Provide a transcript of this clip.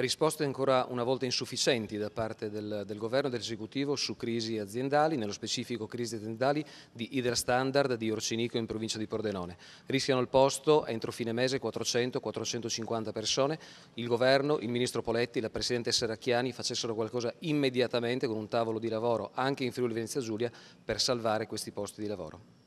risposte ancora una volta insufficienti da parte del, del governo e dell'esecutivo su crisi aziendali, nello specifico crisi aziendali di Idra Standard di Orcinico in provincia di Pordenone. Rischiano il posto entro fine mese 400-450 persone, il governo, il ministro Poletti, la presidente Serracchiani facessero qualcosa immediatamente con un tavolo di lavoro anche in Friuli Venezia Giulia per salvare questi posti di lavoro.